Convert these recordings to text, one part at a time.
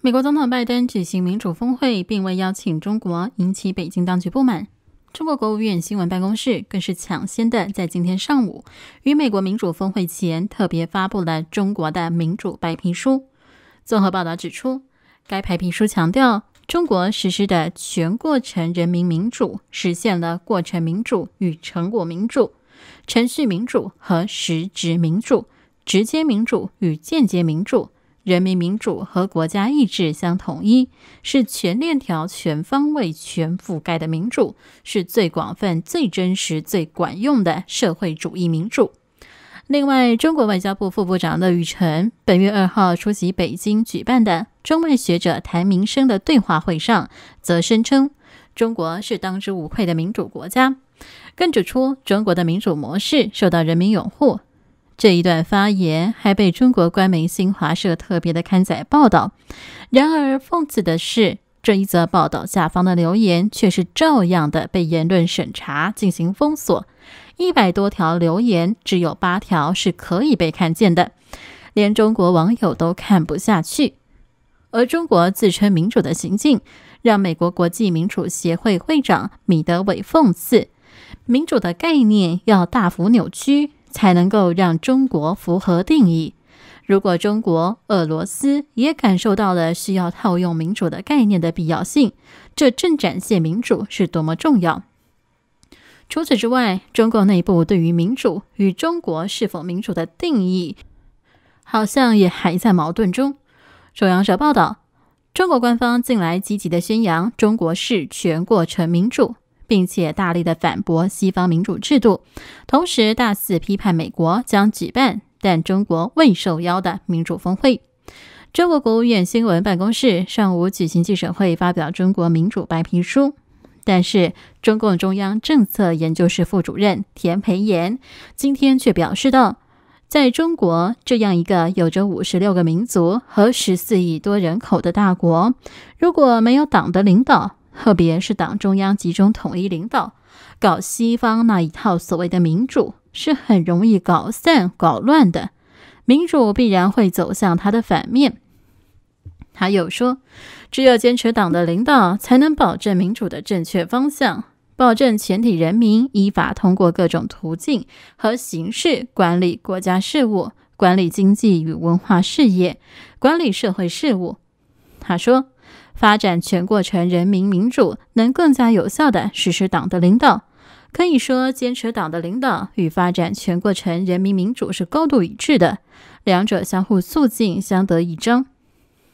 美国总统拜登举行民主峰会，并未邀请中国，引起北京当局不满。中国国务院新闻办公室更是抢先的在今天上午，与美国民主峰会前特别发布了中国的民主白皮书。综合报道指出，该白皮书强调，中国实施的全过程人民民主，实现了过程民主与成果民主、程序民主和实质民主、直接民主与间接民主。人民民主和国家意志相统一，是全链条、全方位、全覆盖的民主，是最广泛、最真实、最管用的社会主义民主。另外，中国外交部副部长乐玉成本月二号出席北京举办的中外学者谈民生的对话会上，则声称中国是当之无愧的民主国家，更指出中国的民主模式受到人民拥护。这一段发言还被中国官媒新华社特别的刊载报道。然而讽刺的是，这一则报道下方的留言却是照样的被言论审查进行封锁，一百多条留言只有八条是可以被看见的，连中国网友都看不下去。而中国自称民主的行径，让美国国际民主协会会长米德韦讽刺：“民主的概念要大幅扭曲。”才能够让中国符合定义。如果中国、俄罗斯也感受到了需要套用民主的概念的必要性，这正展现民主是多么重要。除此之外，中共内部对于民主与中国是否民主的定义，好像也还在矛盾中。《中央社》报道，中国官方近来积极的宣扬中国是全过程民主。并且大力的反驳西方民主制度，同时大肆批判美国将举办但中国未受邀的民主峰会。中国国务院新闻办公室上午举行记者会，发表《中国民主白皮书》。但是，中共中央政策研究室副主任田培炎今天却表示道：“在中国这样一个有着五十六个民族和十四亿多人口的大国，如果没有党的领导。”特别是党中央集中统一领导，搞西方那一套所谓的民主，是很容易搞散、搞乱的。民主必然会走向它的反面。他又说：“只有坚持党的领导，才能保证民主的正确方向，保证全体人民依法通过各种途径和形式管理国家事务、管理经济与文化事业、管理社会事务。”他说。发展全过程人民民主能更加有效地实施党的领导，可以说，坚持党的领导与发展全过程人民民主是高度一致的，两者相互促进，相得益彰。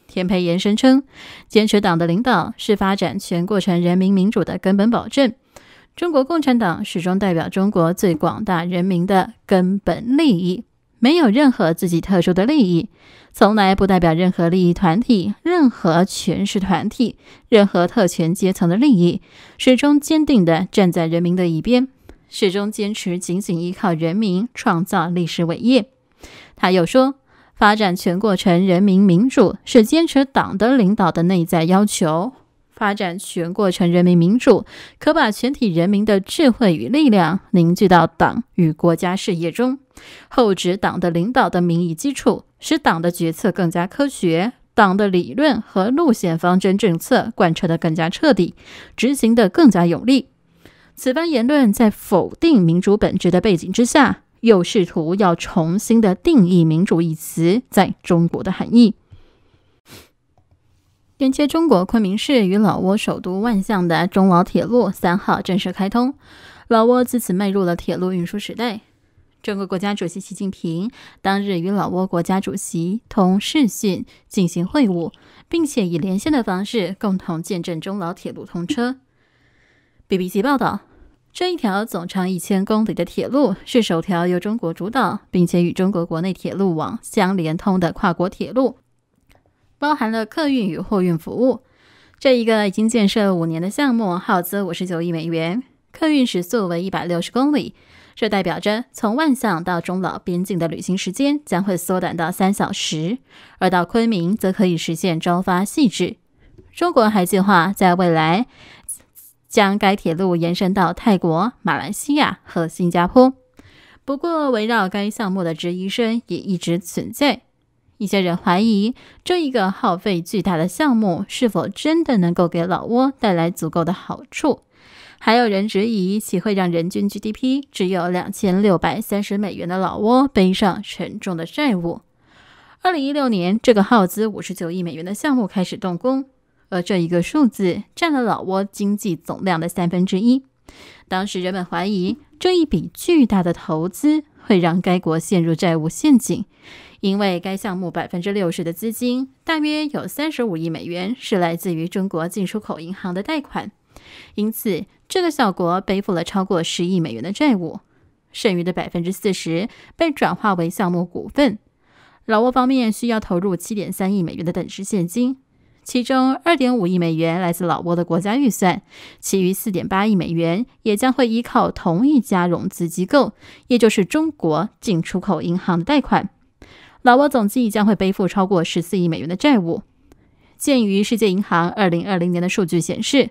田培延声称，坚持党的领导是发展全过程人民民主的根本保证，中国共产党始终代表中国最广大人民的根本利益。没有任何自己特殊的利益，从来不代表任何利益团体、任何权势团体、任何特权阶层的利益，始终坚定地站在人民的一边，始终坚持紧紧依靠人民创造历史伟业。他又说，发展全过程人民民主是坚持党的领导的内在要求。发展全过程人民民主，可把全体人民的智慧与力量凝聚到党与国家事业中，厚植党的领导的民意基础，使党的决策更加科学，党的理论和路线方针政策贯彻得更加彻底，执行得更加有力。此番言论在否定民主本质的背景之下，又试图要重新的定义民主一词在中国的含义。连接中国昆明市与老挝首都万象的中老铁路三号正式开通，老挝自此迈入了铁路运输时代。中国国家主席习近平当日与老挝国家主席同世讯进行会晤，并且以连线的方式共同见证中老铁路通车。BBC 报道，这一条总长一千公里的铁路是首条由中国主导并且与中国国内铁路网相连通的跨国铁路。包含了客运与货运服务，这一个已经建设了五年的项目耗资五十九亿美元，客运时速为一百六十公里，这代表着从万象到中老边境的旅行时间将会缩短到三小时，而到昆明则可以实现朝发夕至。中国还计划在未来将该铁路延伸到泰国、马来西亚和新加坡，不过围绕该项目的质疑声也一直存在。一些人怀疑，这一个耗费巨大的项目是否真的能够给老挝带来足够的好处？还有人质疑，岂会让人均 GDP 只有两千六百三十美元的老挝背上沉重的债务？二零一六年，这个耗资五十九亿美元的项目开始动工，而这一个数字占了老挝经济总量的三分之一。当时，人们怀疑这一笔巨大的投资会让该国陷入债务陷阱。因为该项目百分之六十的资金，大约有三十五亿美元是来自于中国进出口银行的贷款，因此这个小国背负了超过十亿美元的债务。剩余的百分之四十被转化为项目股份。老挝方面需要投入七点三亿美元的等值现金，其中二点五亿美元来自老挝的国家预算，其余四点八亿美元也将会依靠同一家融资机构，也就是中国进出口银行的贷款。老挝总计将会背负超过十四亿美元的债务。鉴于世界银行二零二零年的数据显示，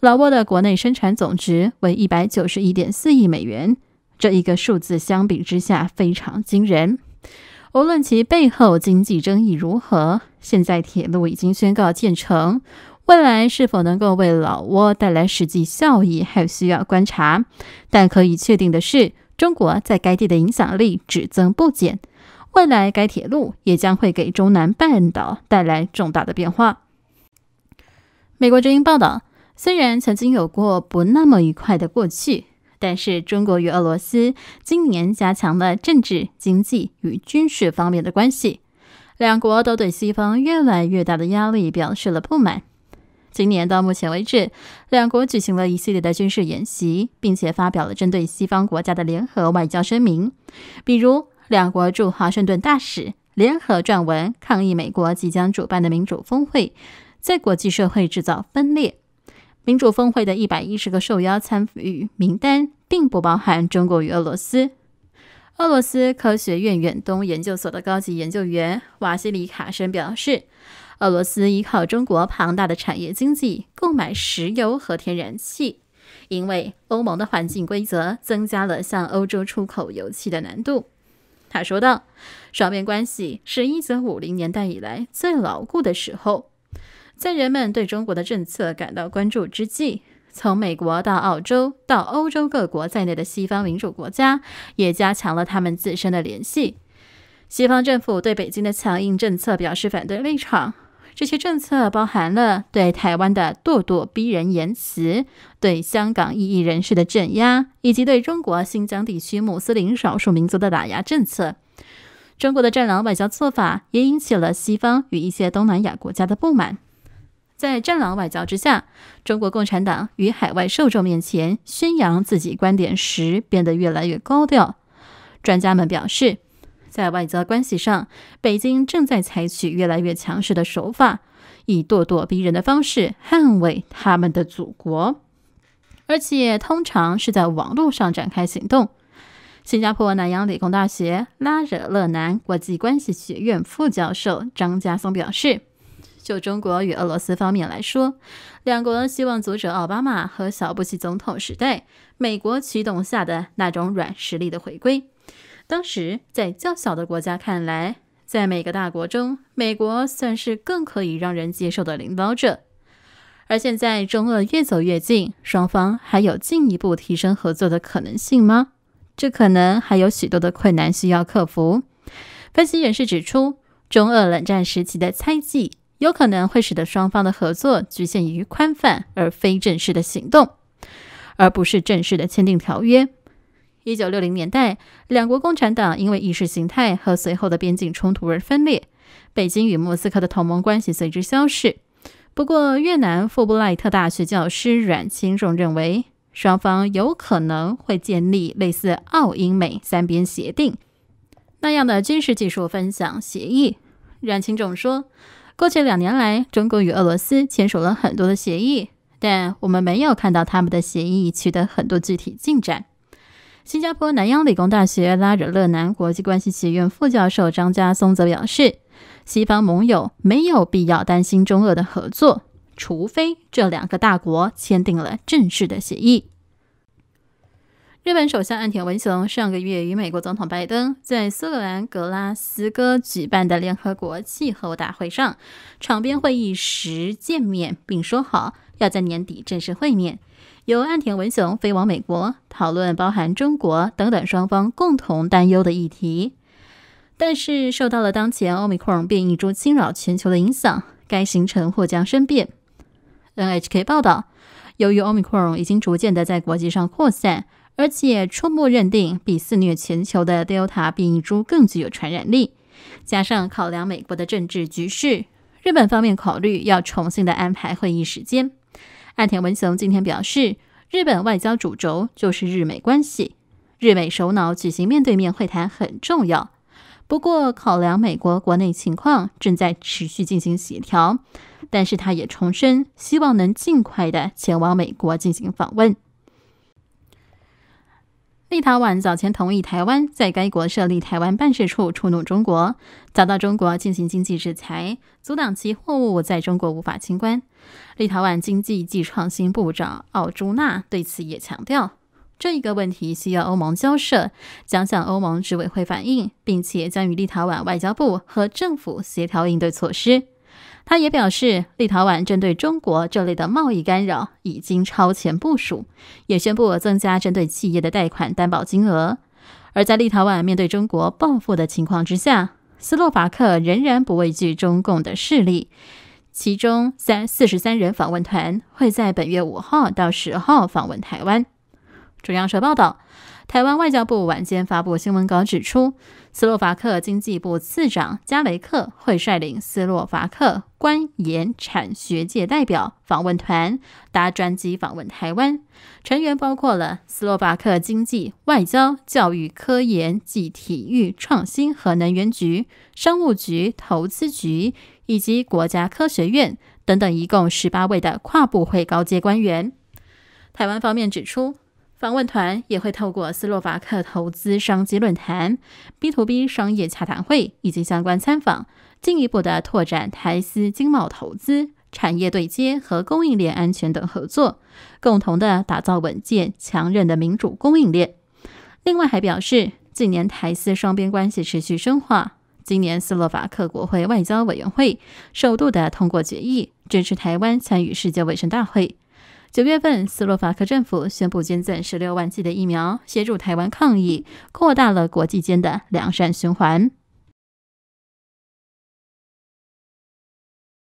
老挝的国内生产总值为一百九十一点四亿美元，这一个数字相比之下非常惊人。无论其背后经济争议如何，现在铁路已经宣告建成，未来是否能够为老挝带来实际效益，还需要观察。但可以确定的是，中国在该地的影响力只增不减。未来，该铁路也将会给中南半岛带来重大的变化。美国之音报道，虽然曾经有过不那么愉快的过去，但是中国与俄罗斯今年加强了政治、经济与军事方面的关系。两国都对西方越来越大的压力表示了不满。今年到目前为止，两国举行了一系列的军事演习，并且发表了针对西方国家的联合外交声明，比如。两国驻华盛顿大使联合撰文抗议美国即将主办的民主峰会，在国际社会制造分裂。民主峰会的一百一十个受邀参与名单并不包含中国与俄罗斯。俄罗斯科学院远东研究所的高级研究员瓦西里卡申表示，俄罗斯依靠中国庞大的产业经济购买石油和天然气，因为欧盟的环境规则增加了向欧洲出口油气的难度。他说道：“双边关系是一九五零年代以来最牢固的时候。在人们对中国的政策感到关注之际，从美国到澳洲到欧洲各国在内的西方民主国家也加强了他们自身的联系。西方政府对北京的强硬政策表示反对立场。”这些政策包含了对台湾的咄咄逼人言辞、对香港异议人士的镇压，以及对中国新疆地区穆斯林少数民族的打压政策。中国的战狼外交做法也引起了西方与一些东南亚国家的不满。在战狼外交之下，中国共产党与海外受众面前宣扬自己观点时变得越来越高调。专家们表示。在外交关系上，北京正在采取越来越强势的手法，以咄咄逼人的方式捍卫他们的祖国，而且通常是在网络上展开行动。新加坡南洋理工大学拉惹勒南国际关系学院副教授张家松表示：“就中国与俄罗斯方面来说，两国希望阻止奥巴马和小布希总统时代美国驱动下的那种软实力的回归。”当时，在较小的国家看来，在每个大国中，美国算是更可以让人接受的领导者。而现在，中俄越走越近，双方还有进一步提升合作的可能性吗？这可能还有许多的困难需要克服。分析人士指出，中俄冷战时期的猜忌有可能会使得双方的合作局限于宽泛而非正式的行动，而不是正式的签订条约。一九六零年代，两国共产党因为意识形态和随后的边境冲突而分裂，北京与莫斯科的同盟关系随之消逝。不过，越南富布赖特大学教师阮清仲认为，双方有可能会建立类似澳英美三边协定那样的军事技术分享协议。阮清仲说：“过去两年来，中国与俄罗斯签署了很多的协议，但我们没有看到他们的协议取得很多具体进展。”新加坡南洋理工大学拉惹勒南国际关系学院副教授张家松则表示，西方盟友没有必要担心中俄的合作，除非这两个大国签订了正式的协议。日本首相岸田文雄上个月与美国总统拜登在苏格兰格拉斯哥举办的联合国气候大会上场边会议时见面，并说好要在年底正式会面。由岸田文雄飞往美国，讨论包含中国等等双方共同担忧的议题。但是，受到了当前奥密克戎变异株侵扰全球的影响，该行程或将生变。NHK 报道，由于奥密克戎已经逐渐的在国际上扩散，而且初步认定比肆虐全球的 Delta 变异株更具有传染力，加上考量美国的政治局势，日本方面考虑要重新的安排会议时间。岸田文雄今天表示，日本外交主轴就是日美关系，日美首脑举行面对面会谈很重要。不过，考量美国国内情况，正在持续进行协调。但是，他也重申，希望能尽快的前往美国进行访问。立陶宛早前同意台湾在该国设立台湾办事处，触怒中国，遭到中国进行经济制裁，阻挡其货物在中国无法清关。立陶宛经济及创新部长奥朱纳对此也强调，这一个问题需要欧盟交涉，将向欧盟执委会反映，并且将与立陶宛外交部和政府协调应对措施。他也表示，立陶宛针对中国这类的贸易干扰已经超前部署，也宣布增加针对企业的贷款担保金额。而在立陶宛面对中国报复的情况之下，斯洛伐克仍然不畏惧中共的势力。其中三四十三人访问团会在本月五号到十号访问台湾。中央社报道。台湾外交部晚间发布新闻稿，指出斯洛伐克经济部次长加雷克会率领斯洛伐克官研产学界代表访问团，搭专机访问台湾。成员包括了斯洛伐克经济、外交、教育、科研及体育创新和能源局、商务局、投资局以及国家科学院等等，一共十八位的跨部会高阶官员。台湾方面指出。访问团也会透过斯洛伐克投资商机论坛、B to B 商业洽谈会以及相关参访，进一步的拓展台斯经贸投资、产业对接和供应链安全等合作，共同的打造稳健、强韧的民主供应链。另外，还表示近年台斯双边关系持续深化，今年斯洛伐克国会外交委员会首度的通过决议，支持台湾参与世界卫生大会。九月份，斯洛伐克政府宣布捐赠十六万剂的疫苗，协助台湾抗疫，扩大了国际间的良善循环。